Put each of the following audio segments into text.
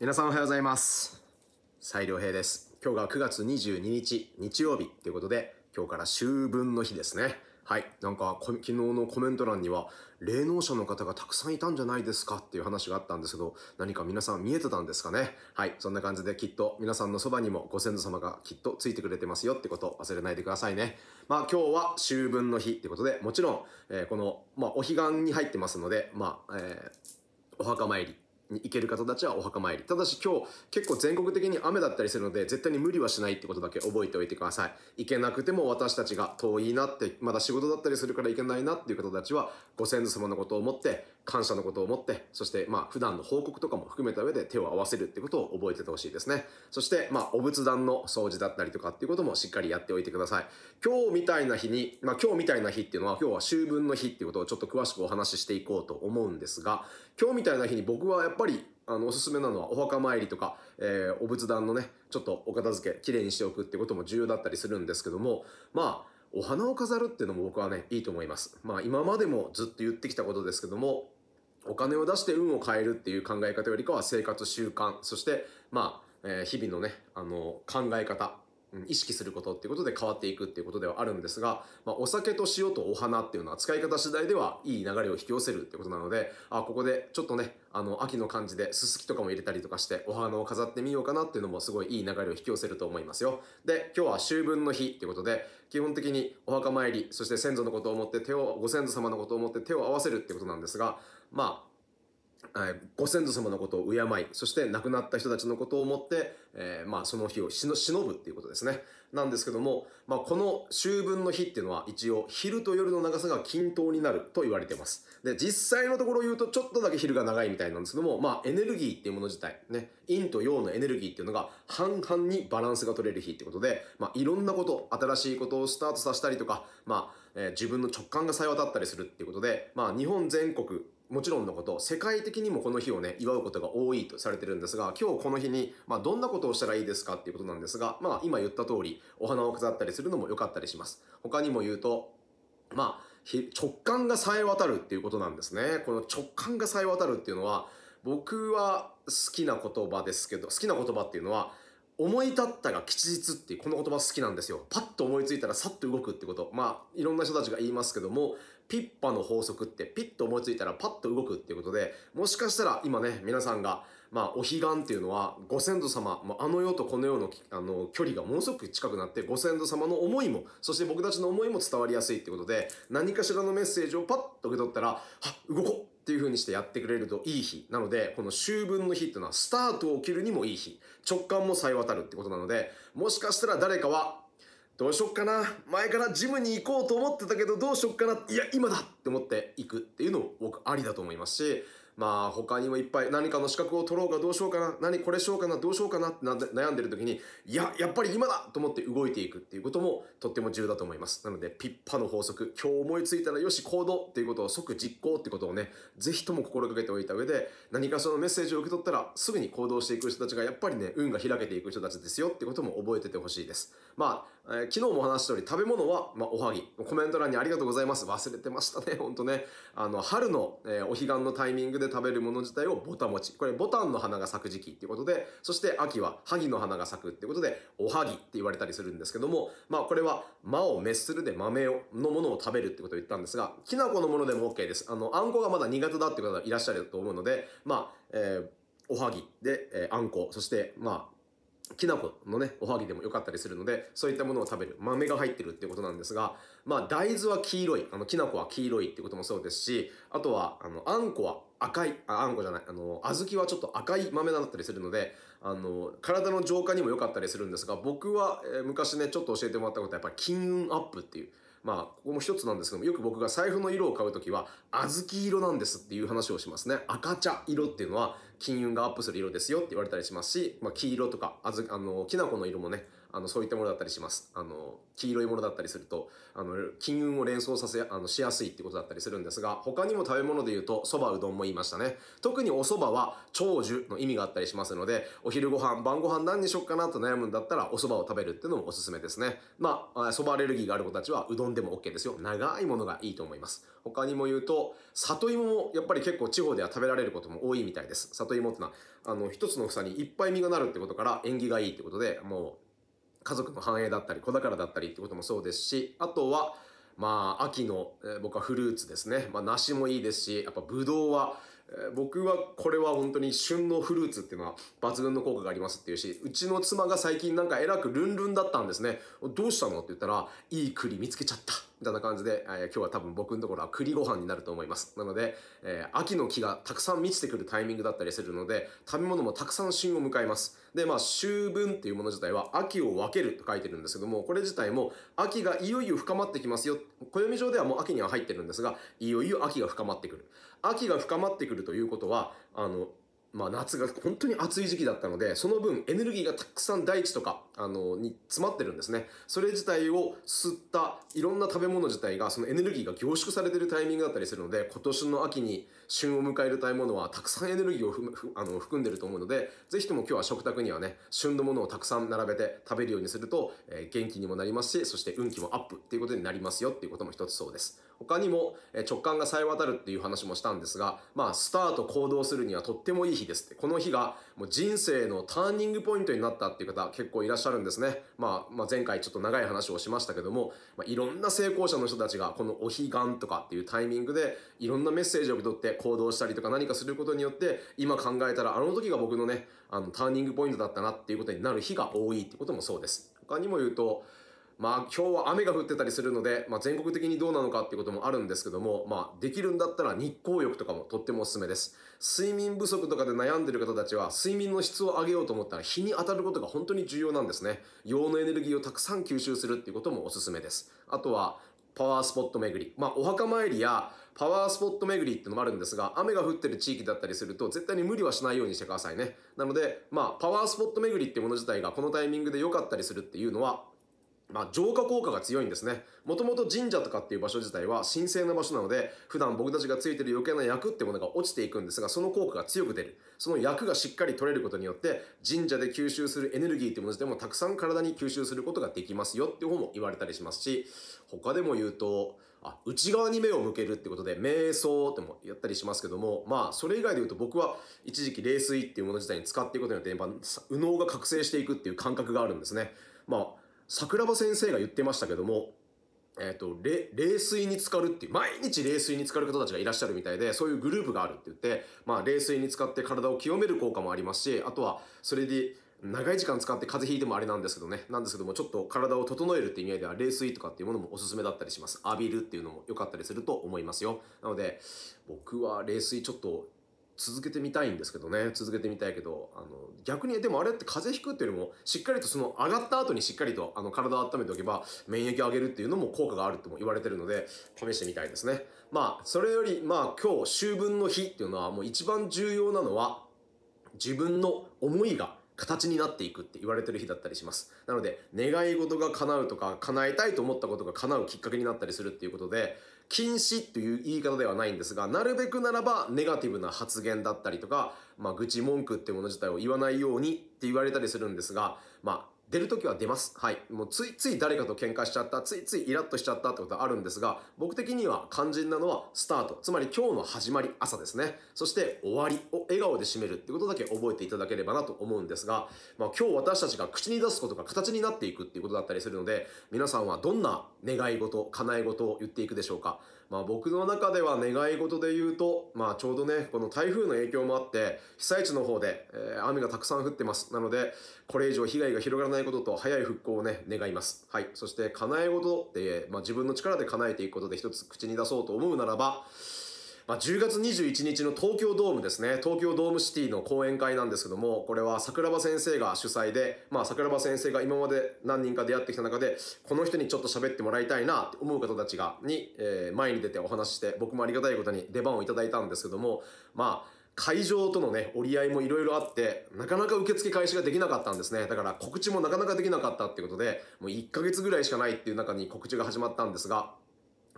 皆さんおはようございます斉良平です今日が9月22日日曜日ということで今日から秋分の日ですねはいなんか昨日のコメント欄には霊能者の方がたくさんいたんじゃないですかっていう話があったんですけど何か皆さん見えてたんですかねはいそんな感じできっと皆さんのそばにもご先祖様がきっとついてくれてますよってこと忘れないでくださいねまあ今日は秋分の日ってことでもちろん、えー、この、まあ、お彼岸に入ってますのでまあ、えー、お墓参り行ける方たちはお墓参り。ただし今日結構全国的に雨だったりするので絶対に無理はしないってことだけ覚えておいてください。行けなくても私たちが遠いなって、まだ仕事だったりするから行けないなっていう方たちはご先祖様のことを思って感謝のことを思って、そして、まあ、普段の報告とかも含めた上で手を合わせるってことを覚えててほしいですね。そして、まあ、お仏壇の掃除だったりとかっていうこともしっかりやっておいてください。今日みたいな日に、まあ、今日みたいな日っていうのは、今日は秋分の日っていうことをちょっと詳しくお話ししていこうと思うんですが、今日みたいな日に僕はやっぱりあの、おすすめなのはお墓参りとか、えー、お仏壇のね、ちょっとお片付け、きれいにしておくってことも重要だったりするんですけども、まあ、お花を飾るっていうのも僕はね、いいと思います。まあ、今までもずっと言ってきたことですけども、お金を出して運を変えるっていう考え方よりかは生活習慣、そして、まあ、えー、日々のね、あの、考え方意識することっていうことで変わっていくっていうことではあるんですが、まあ、お酒と塩とお花っていうのは使い方次第ではいい流れを引き寄せるってことなので、あ、ここでちょっとね、あの、秋の感じでススキとかも入れたりとかしてお花を飾ってみようかなっていうのもすごいいい流れを引き寄せると思いますよ。で、今日は秋分の日っていうことで、基本的にお墓参り、そして先祖のことを思って手を、ご先祖様のことを思って手を合わせるってことなんですが、まあ、はい、ご先祖様のことを敬い、そして亡くなった人たちのことを思って、えー、まあその日をしの忍ぶっていうことですね。なんですけども、まあこの秋分の日っていうのは一応昼と夜の長さが均等になると言われてます。で、実際のところを言うとちょっとだけ昼が長いみたいなんですけども、まあエネルギーっていうもの自体、ね、陰と陽のエネルギーっていうのが半々にバランスが取れる日ってことで、まあいろんなこと、新しいことをスタートさせたりとか、まあ、えー、自分の直感がさえ渡ったりするっていうことで、まあ日本全国もちろんのこと、世界的にもこの日をね、祝うことが多いとされてるんですが、今日この日に、まあ、どんなことをしたらいいですかっていうことなんですが、まあ、今言った通り、お花を飾ったりするのも良かったりします。他にも言うと、まあ、直感が冴え渡るっていうことなんですね。この直感が冴え渡るっていうのは、僕は好きな言葉ですけど、好きな言葉っていうのは、思い立ったが吉日っていうこの言葉好きなんですよ。パッと思いついたらさっと動くってこと。まあ、いろんな人たちが言いますけども、ピッパの法則ってピッと思いついたらパッと動くっていうことで、もしかしたら今ね、皆さんが、まあ、お彼岸っていうのは、ご先祖様、まあ、あの世とこの世の、あの、距離がものすごく近くなって、ご先祖様の思いも、そして僕たちの思いも伝わりやすいってことで、何かしらのメッセージをパッと受け取ったら、はっ、動こうっていう風にしてやってくれるといい日。なので、この秋分の日っていうのはスタートを切るにもいい日。直感もさえ渡るってことなので、もしかしたら誰かはどうしよっかな前からジムに行こうと思ってたけどどうしよっかないや今だって思って行くっていうのも僕ありだと思いますしまあ他にもいっぱい何かの資格を取ろうかどうしようかな何これしようかなどうしようかなって悩んでる時にいややっぱり今だと思って動いていくっていうこともとっても重要だと思いますなのでピッパの法則今日思いついたらよし行動っていうことを即実行ってことをねぜひとも心がけておいた上で何かそのメッセージを受け取ったらすぐに行動していく人たちがやっぱりね運が開けていく人たちですよってことも覚えててほしいですまあえー、昨日も話したより、食べ物は、まあ、おはぎ。コメント欄にありがとうございます。忘れてましたね、ほんとね。あの、春の、えー、お彼岸のタイミングで食べるもの自体をぼたもち。これ、ぼたんの花が咲く時期っていうことで、そして秋は、萩の花が咲くっていうことで、おはぎって言われたりするんですけども、まあ、これは、魔を滅するで豆を、のものを食べるってことを言ったんですが、きな粉のものでも OK です。あの、あんこがまだ苦手だって方いらっしゃると思うので、まあ、えー、おはぎで、えー、あんこ、そして、まあ、きな粉のね、おはぎでもよかったりするので、そういったものを食べる。豆が入ってるってことなんですが、まあ大豆は黄色い、あの、きな粉は黄色いってこともそうですし、あとは、あの、あんこは赤い、あ、あんこじゃない、あの、小豆はちょっと赤い豆だったりするので、あの、体の浄化にも良かったりするんですが、僕は、えー、昔ね、ちょっと教えてもらったことはやっぱり金運アップっていう、まあ、ここも一つなんですけども、よく僕が財布の色を買うときは、小豆色なんですっていう話をしますね。赤茶色っていうのは、金運がアップする色ですよって言われたりしますし、まあ、黄色とか、あず、あの、きな粉の色もね、あの、そういったものだったりします。あの、黄色いものだったりすると、あの、金運を連想させ、あの、しやすいってことだったりするんですが、他にも食べ物で言うと、蕎麦うどんも言いましたね。特にお蕎麦は、長寿の意味があったりしますので、お昼ご飯、晩ご飯何にしよっかなと悩むんだったら、お蕎麦を食べるっていうのもおすすめですね。まあ、蕎麦アレルギーがある子たちは、うどんでも OK ですよ。長いものがいいと思います。他にも言うと、里芋も、やっぱり結構地方では食べられることも多いみたいです。里里芋ってのは、あの、一つの房にいっぱい実がなるってことから、縁起がいいってことで、もう、家族の繁栄だったり、子宝だったりってこともそうですし、あとは、まあ、秋の、えー、僕はフルーツですね。まあ、梨もいいですし、やっぱブドウは、えー、僕はこれは本当に旬のフルーツっていうのは抜群の効果がありますっていうし、うちの妻が最近なんかえらくルンルンだったんですね。どうしたのって言ったら、いい栗見つけちゃった。みたいな感じで、えー、今日は多分僕のところは栗ご飯になると思います。なので、えー、秋の木がたくさん満ちてくるタイミングだったりするので、食べ物もたくさん旬を迎えます。で、まあ、秋分っていうもの自体は秋を分けると書いてるんですけども、これ自体も秋がいよいよ深まってきますよ。暦上ではもう秋には入ってるんですが、いよいよ秋が深まってくる。秋が深まってくるということは、あの、まあ、夏が本当に暑い時期だったので、その分エネルギーがたくさん大地とか、あの、に詰まってるんですね。それ自体を吸った、いろんな食べ物自体が、そのエネルギーが凝縮されてるタイミングだったりするので、今年の秋に旬を迎える食べ物は、たくさんエネルギーをふあの含んでると思うので、ぜひとも今日は食卓にはね、旬のものをたくさん並べて食べるようにすると、えー、元気にもなりますし、そして運気もアップっていうことになりますよっていうことも一つそうです。他にも、えー、直感がさえ渡るっていう話もしたんですが、まあ、スタート行動するにはとってもいい日ですって。この日がもう人生のターニングポイントになったっていう方結構いらっしゃるんですね。まあ、まあ、前回ちょっと長い話をしましたけども、まあ、いろんな成功者の人たちがこのお彼岸とかっていうタイミングでいろんなメッセージを受け取って行動したりとか何かすることによって今考えたらあの時が僕のね、あのターニングポイントだったなっていうことになる日が多いってこともそうです。他にも言うと、まあ今日は雨が降ってたりするので、まあ、全国的にどうなのかっていうこともあるんですけども、まあできるんだったら日光浴とかもとってもおすすめです。睡眠不足とかで悩んでる方たちは睡眠の質を上げようと思ったら日に当たることが本当に重要なんですね。陽のエネルギーをたくさん吸収するっていうこともおすすめです。あとはパワースポット巡り。まあ、お墓参りやパワースポット巡りってのもあるんですが、雨が降ってる地域だったりすると、絶対に無理はしないようにしてくださいね。なので、まあ、パワースポット巡りってもの自体がこのタイミングで良かったりするっていうのは、まあ、浄化効果が強いんですね。もともと神社とかっていう場所自体は神聖な場所なので、普段僕たちがついてる余計な役ってものが落ちていくんですが、その効果が強く出る。その役がしっかり取れることによって、神社で吸収するエネルギーってもの自体もたくさん体に吸収することができますよっていう方も言われたりしますし、他でも言うと、あ、内側に目を向けるってことで、瞑想ってもやったりしますけども、まあ、それ以外で言うと僕は一時期冷水っていうもの自体に使っていくことによって、やっぱ、右脳が覚醒していくっていう感覚があるんですね。まあ、桜庭先生が言ってましたけども、えっ、ー、と、冷水に浸かるっていう、毎日冷水に浸かる方たちがいらっしゃるみたいで、そういうグループがあるって言って、まあ、冷水に浸かって体を清める効果もありますし、あとは、それで、長い時間使って風邪ひいてもあれなんですけどね。なんですけども、ちょっと体を整えるって意味合いでは、冷水とかっていうものもおすすめだったりします。浴びるっていうのも良かったりすると思いますよ。なので、僕は冷水ちょっと続けてみたいんですけどね続けてみたいけどあの逆にでもあれって風邪ひくっていうよりもしっかりとその上がった後にしっかりとあの体を温めておけば免疫を上げるっていうのも効果があるとも言われてるので試してみたいですねまあそれよりまあ今日秋分の日っていうのはもう一番重要なのは自分の思いが形になっていくって言われてる日だったりします。なので、願い事が叶うとか、叶えたいと思ったことが叶うきっかけになったりするっていうことで、禁止という言い方ではないんですが、なるべくならばネガティブな発言だったりとか、まあ愚痴文句ってもの自体を言わないようにって言われたりするんですが、まあ出るときは出ます。はい。もうついつい誰かと喧嘩しちゃった、ついついイラッとしちゃったってことはあるんですが、僕的には肝心なのはスタート。つまり今日の始まり、朝ですね。そして終わりを笑顔で締めるってことだけ覚えていただければなと思うんですが、まあ今日私たちが口に出すことが形になっていくっていうことだったりするので、皆さんはどんな願い事、叶え事を言っていくでしょうか。まあ、僕の中では願い事で言うと、まあ、ちょうどね、この台風の影響もあって、被災地の方で、え雨がたくさん降ってます。なので、これ以上被害が広がらないことと、早い復興をね、願います。はい。そして、叶え事で、まあ、自分の力で叶えていくことで一つ口に出そうと思うならば、まあ、10月21日の東京ドームですね、東京ドームシティの講演会なんですけども、これは桜庭先生が主催で、まあ、桜庭先生が今まで何人か出会ってきた中で、この人にちょっと喋ってもらいたいなって思う方たちが、に、えー、前に出てお話しして、僕もありがたいことに出番をいただいたんですけども、まあ、会場とのね、折り合いもいろいろあって、なかなか受付開始ができなかったんですね。だから告知もなかなかできなかったってことで、もう1ヶ月ぐらいしかないっていう中に告知が始まったんですが、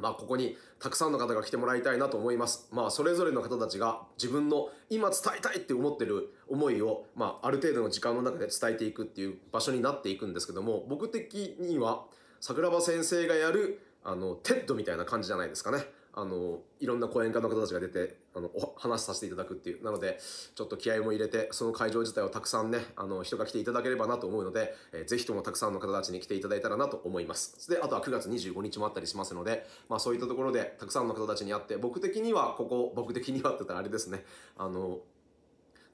まあ、ここにたくさんの方が来てもらいたいなと思います。まあ、それぞれの方たちが自分の今伝えたいって思ってる思いを、まあ、ある程度の時間の中で伝えていくっていう場所になっていくんですけども、僕的には、桜庭先生がやる、あの、テッドみたいな感じじゃないですかね。あの、いろんな講演家の方たちが出て、あの、お話しさせていただくっていう。なので、ちょっと気合も入れて、その会場自体をたくさんね、あの、人が来ていただければなと思うので、えー、ぜひともたくさんの方たちに来ていただいたらなと思います。で、あとは9月25日もあったりしますので、まあそういったところで、たくさんの方たちに会って、僕的には、ここ、僕的にはって言ったらあれですね、あの、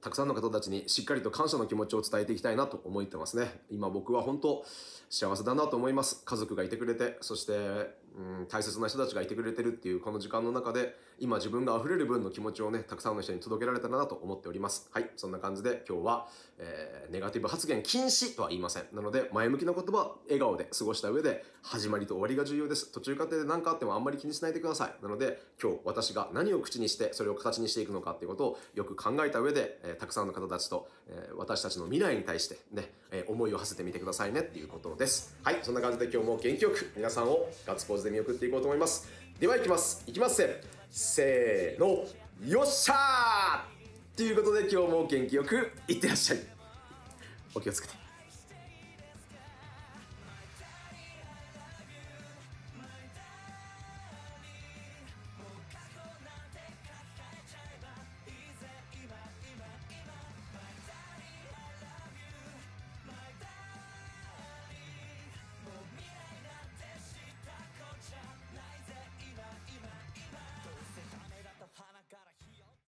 たくさんの方たちにしっかりと感謝の気持ちを伝えていきたいなと思ってますね。今僕は本当幸せだなと思います。家族がいてくれて、そしてうん、大切な人たちがいてくれてるっていうこの時間の中で、今自分が溢れる分の気持ちをね、たくさんの人に届けられたらなと思っております。はい。そんな感じで今日は、えー、ネガティブ発言禁止とは言いません。なので、前向きな言葉、笑顔で過ごした上で、始まりと終わりが重要です。途中過程で何かあってもあんまり気にしないでください。なので、今日私が何を口にして、それを形にしていくのかっていうことをよく考えた上で、えー、たくさんの方たちと、えー、私たちの未来に対してね、えー、思いを馳せてみてくださいねっていうことです。はい、そんな感じで今日も元気よく皆さんをガッツポーズで見送っていこうと思います。では行きます。行きますせ。ーの、よっしゃーということで今日も元気よくいってらっしゃい。お気をつけて。